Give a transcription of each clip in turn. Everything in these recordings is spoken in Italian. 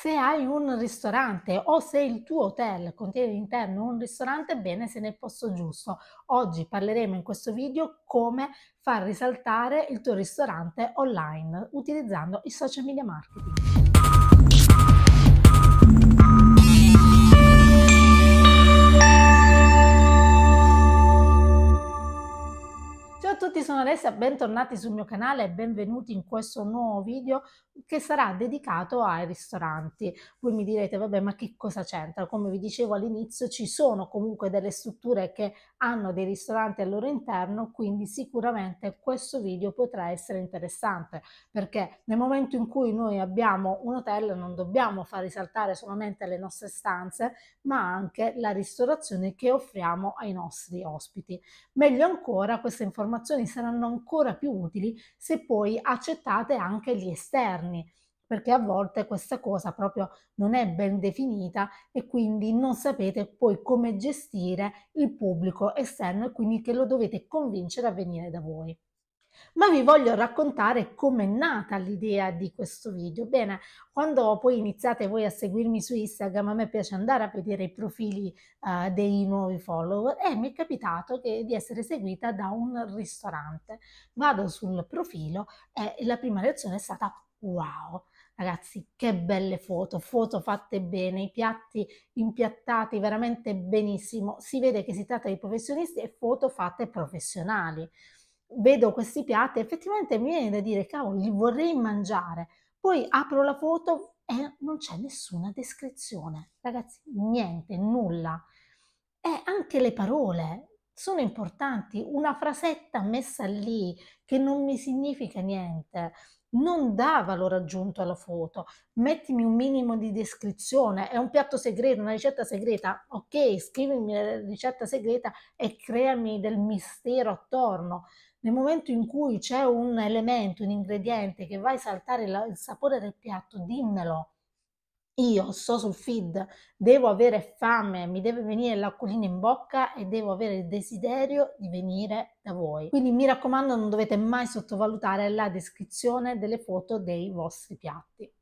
Se hai un ristorante o se il tuo hotel contiene all'interno un ristorante, bene, se nel posto giusto. Oggi parleremo in questo video come far risaltare il tuo ristorante online utilizzando i social media marketing. tutti, sono Alessia, bentornati sul mio canale e benvenuti in questo nuovo video che sarà dedicato ai ristoranti. Voi mi direte, vabbè, ma che cosa c'entra? Come vi dicevo all'inizio, ci sono comunque delle strutture che hanno dei ristoranti al loro interno, quindi sicuramente questo video potrà essere interessante, perché nel momento in cui noi abbiamo un hotel non dobbiamo far risaltare solamente le nostre stanze, ma anche la ristorazione che offriamo ai nostri ospiti. Meglio ancora, queste informazioni saranno ancora più utili se poi accettate anche gli esterni perché a volte questa cosa proprio non è ben definita e quindi non sapete poi come gestire il pubblico esterno e quindi che lo dovete convincere a venire da voi ma vi voglio raccontare com'è nata l'idea di questo video. Bene, quando poi iniziate voi a seguirmi su Instagram, a me piace andare a vedere i profili uh, dei nuovi follower e mi è capitato che, di essere seguita da un ristorante. Vado sul profilo e la prima reazione è stata wow. Ragazzi, che belle foto, foto fatte bene, i piatti impiattati veramente benissimo. Si vede che si tratta di professionisti e foto fatte professionali vedo questi piatti, effettivamente mi viene da dire, cavolo, li vorrei mangiare. Poi apro la foto e non c'è nessuna descrizione, ragazzi, niente, nulla. E anche le parole sono importanti, una frasetta messa lì che non mi significa niente, non dà valore aggiunto alla foto. Mettimi un minimo di descrizione, è un piatto segreto, una ricetta segreta. Ok, scrivimi la ricetta segreta e creami del mistero attorno, nel momento in cui c'è un elemento, un ingrediente che va a saltare la, il sapore del piatto, dimmelo. Io so sul feed, devo avere fame, mi deve venire l'acquolina in bocca e devo avere il desiderio di venire da voi. Quindi mi raccomando, non dovete mai sottovalutare la descrizione delle foto dei vostri piatti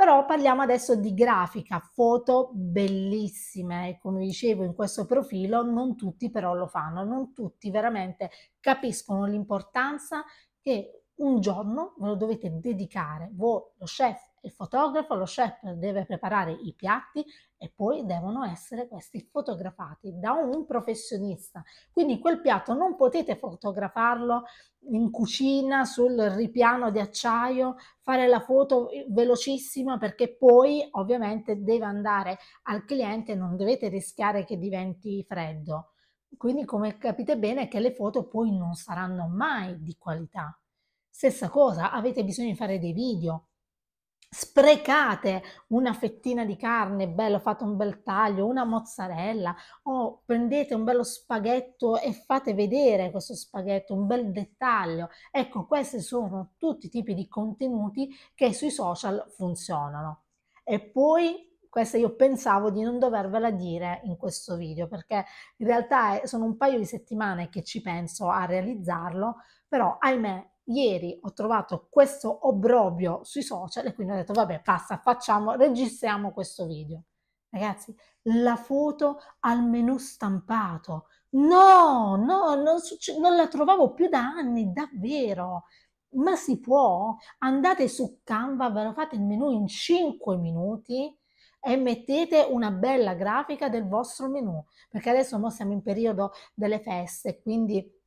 però parliamo adesso di grafica, foto bellissime e eh, come dicevo in questo profilo non tutti però lo fanno, non tutti veramente capiscono l'importanza che un giorno ve lo dovete dedicare, voi lo chef, il fotografo, lo chef deve preparare i piatti e poi devono essere questi fotografati da un professionista. Quindi quel piatto non potete fotografarlo in cucina sul ripiano di acciaio, fare la foto velocissima perché poi ovviamente deve andare al cliente, non dovete rischiare che diventi freddo. Quindi come capite bene che le foto poi non saranno mai di qualità. Stessa cosa, avete bisogno di fare dei video, sprecate una fettina di carne, bello, fate un bel taglio, una mozzarella o prendete un bello spaghetto e fate vedere questo spaghetto, un bel dettaglio. Ecco, questi sono tutti i tipi di contenuti che sui social funzionano. E poi questa io pensavo di non dovervela dire in questo video perché in realtà eh, sono un paio di settimane che ci penso a realizzarlo, però ahimè ieri ho trovato questo obbrobio sui social e quindi ho detto vabbè passa, facciamo, registriamo questo video. Ragazzi, la foto al menu stampato. No, no, non, non la trovavo più da anni, davvero. Ma si può? Andate su Canva, ve lo fate il menu in 5 minuti e mettete una bella grafica del vostro menu, perché adesso siamo in periodo delle feste, quindi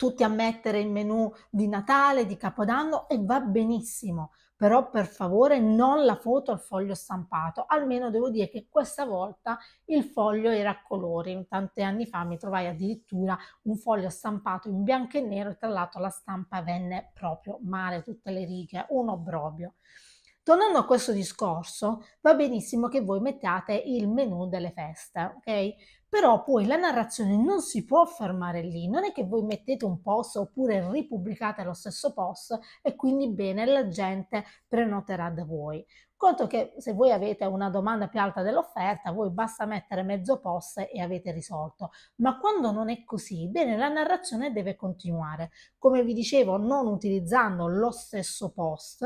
tutti a mettere il menù di Natale, di Capodanno e va benissimo, però per favore non la foto al foglio stampato, almeno devo dire che questa volta il foglio era a colori, tanti anni fa mi trovai addirittura un foglio stampato in bianco e nero e tra l'altro la stampa venne proprio male, tutte le righe, un obbrobio. Tornando a questo discorso, va benissimo che voi mettiate il menu delle feste, ok? però poi la narrazione non si può fermare lì, non è che voi mettete un post oppure ripubblicate lo stesso post e quindi bene la gente prenoterà da voi. Conto che se voi avete una domanda più alta dell'offerta, voi basta mettere mezzo POS e avete risolto. Ma quando non è così, bene, la narrazione deve continuare. Come vi dicevo, non utilizzando lo stesso post,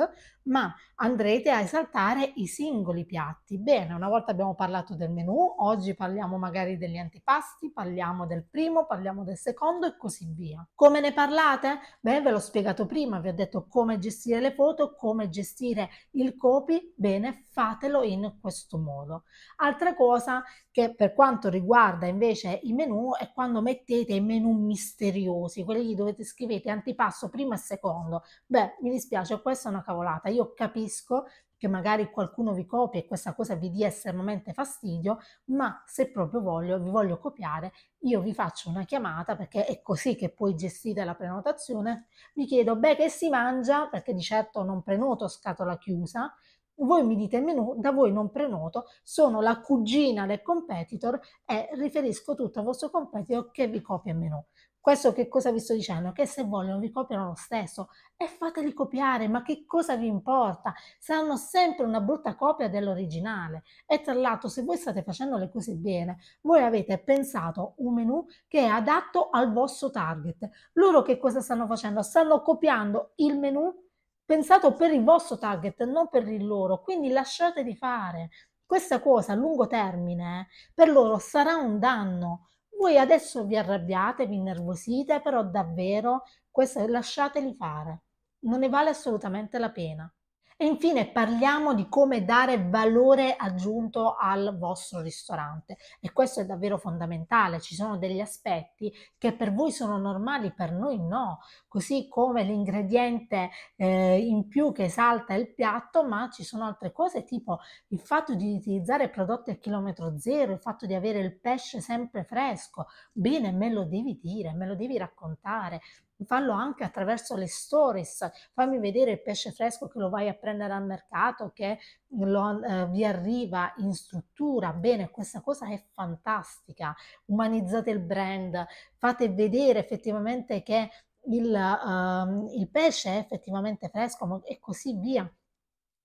ma andrete a esaltare i singoli piatti. Bene, una volta abbiamo parlato del menù, oggi parliamo magari degli antipasti, parliamo del primo, parliamo del secondo e così via. Come ne parlate? Beh, ve l'ho spiegato prima, vi ho detto come gestire le foto, come gestire il copy Bene, fatelo in questo modo. Altra cosa che per quanto riguarda invece i menu è quando mettete i menu misteriosi, quelli dove scrivete antipasto primo e secondo. Beh, mi dispiace, questa è una cavolata. Io capisco che magari qualcuno vi copia e questa cosa vi dia estremamente fastidio, ma se proprio voglio, vi voglio copiare, io vi faccio una chiamata perché è così che poi gestite la prenotazione. Vi chiedo, beh, che si mangia? Perché di certo non prenoto scatola chiusa voi mi dite il menu, da voi non prenoto, sono la cugina del competitor e riferisco tutto al vostro competitor che vi copia il menu. Questo che cosa vi sto dicendo? Che se vogliono vi copiano lo stesso e fateli copiare, ma che cosa vi importa? Saranno sempre una brutta copia dell'originale. E tra l'altro, se voi state facendo le cose bene, voi avete pensato un menu che è adatto al vostro target. Loro che cosa stanno facendo? Stanno copiando il menu pensato per il vostro target, non per il loro, quindi lasciateli fare. Questa cosa a lungo termine eh, per loro sarà un danno. Voi adesso vi arrabbiate, vi innervosite, però davvero questo, lasciateli fare. Non ne vale assolutamente la pena. E infine parliamo di come dare valore aggiunto al vostro ristorante e questo è davvero fondamentale, ci sono degli aspetti che per voi sono normali, per noi no, così come l'ingrediente eh, in più che esalta il piatto, ma ci sono altre cose tipo il fatto di utilizzare prodotti a chilometro zero, il fatto di avere il pesce sempre fresco, bene me lo devi dire, me lo devi raccontare, fallo anche attraverso le stories, fammi vedere il pesce fresco che lo vai a prendere al mercato, che lo, eh, vi arriva in struttura, bene, questa cosa è fantastica, umanizzate il brand, fate vedere effettivamente che il, uh, il pesce è effettivamente fresco e così via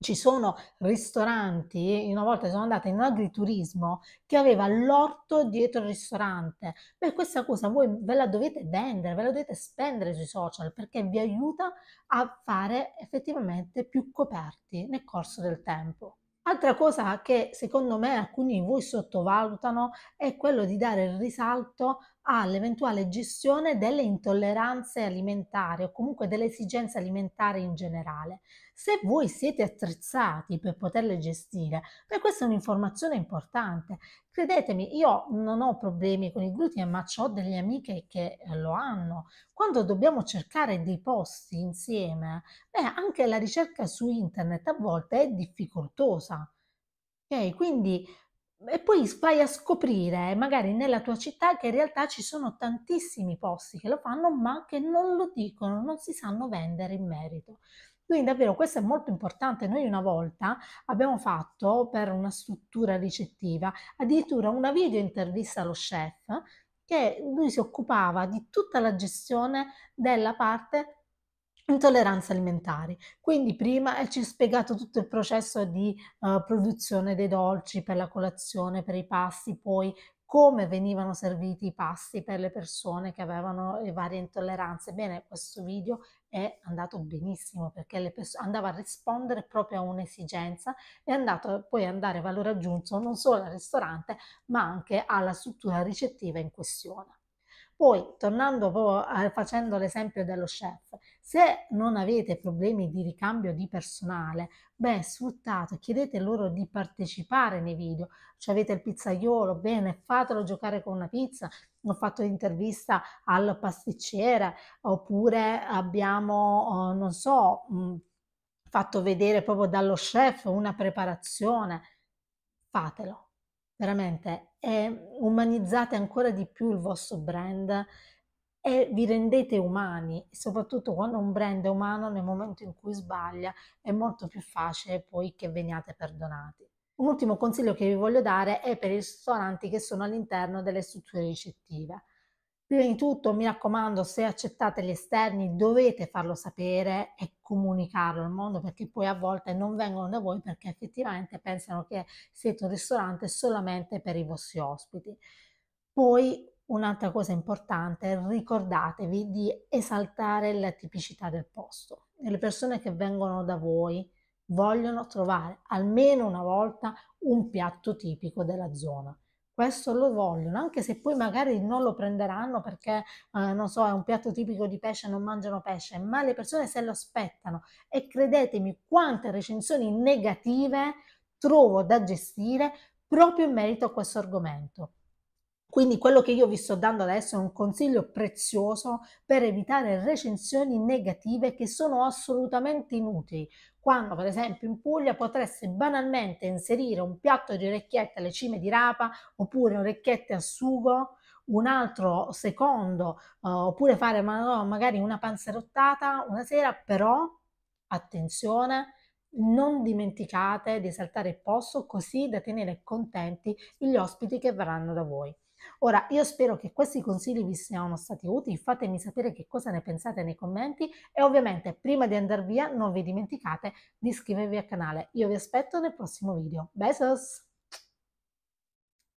ci sono ristoranti, una volta sono andata in un agriturismo che aveva l'orto dietro il ristorante. Beh, questa cosa voi ve la dovete vendere, ve la dovete spendere sui social perché vi aiuta a fare effettivamente più coperti nel corso del tempo. Altra cosa che secondo me alcuni di voi sottovalutano è quello di dare il risalto all'eventuale gestione delle intolleranze alimentari o comunque delle esigenze alimentari in generale. Se voi siete attrezzati per poterle gestire, per questa è un'informazione importante. Credetemi, io non ho problemi con il glutine, ma ho delle amiche che eh, lo hanno. Quando dobbiamo cercare dei posti insieme, beh, anche la ricerca su internet a volte è difficoltosa. Ok, quindi e poi vai a scoprire magari nella tua città che in realtà ci sono tantissimi posti che lo fanno ma che non lo dicono, non si sanno vendere in merito. Quindi davvero questo è molto importante. Noi una volta abbiamo fatto per una struttura ricettiva addirittura una video intervista allo chef che lui si occupava di tutta la gestione della parte Intolleranze alimentari. Quindi prima eh, ci è spiegato tutto il processo di uh, produzione dei dolci per la colazione, per i pasti, poi come venivano serviti i pasti per le persone che avevano le varie intolleranze. Bene, questo video è andato benissimo perché perso- andava a rispondere proprio a un'esigenza e è andato poi a andare valore aggiunto non solo al ristorante ma anche alla struttura ricettiva in questione. Poi, tornando a, facendo l'esempio dello chef, se non avete problemi di ricambio di personale, beh, sfruttate, chiedete loro di partecipare nei video. Cioè avete il pizzaiolo, bene, fatelo giocare con una pizza. Ho fatto l'intervista al pasticcere, oppure abbiamo, eh, non so, mm, fatto vedere proprio dallo chef una preparazione. Fatelo veramente e umanizzate ancora di più il vostro brand e vi rendete umani soprattutto quando un brand è umano nel momento in cui sbaglia è molto più facile poi che veniate perdonati. Un ultimo consiglio che vi voglio dare è per i ristoranti che sono all'interno delle strutture ricettive. Prima di tutto mi raccomando se accettate gli esterni dovete farlo sapere e comunicarlo al mondo perché poi a volte non vengono da voi perché effettivamente pensano che siete un ristorante solamente per i vostri ospiti. Poi Un'altra cosa importante, ricordatevi di esaltare la tipicità del posto. Le persone che vengono da voi vogliono trovare almeno una volta un piatto tipico della zona questo lo vogliono, anche se poi magari non lo prenderanno perché, eh, non so, è un piatto tipico di pesce, non mangiano pesce, ma le persone se lo aspettano e credetemi quante recensioni negative trovo da gestire proprio in merito a questo argomento. Quindi quello che io vi sto dando adesso è un consiglio prezioso per evitare recensioni negative che sono assolutamente inutili quando per esempio in Puglia potreste banalmente inserire un piatto di orecchiette alle cime di rapa oppure orecchiette a sugo, un altro secondo, uh, oppure fare magari una panzerottata una sera, però attenzione, non dimenticate di saltare il posto così da tenere contenti gli ospiti che verranno da voi. Ora, io spero che questi consigli vi siano stati utili, fatemi sapere che cosa ne pensate nei commenti e ovviamente prima di andare via non vi dimenticate di iscrivervi al canale. Io vi aspetto nel prossimo video. Besos!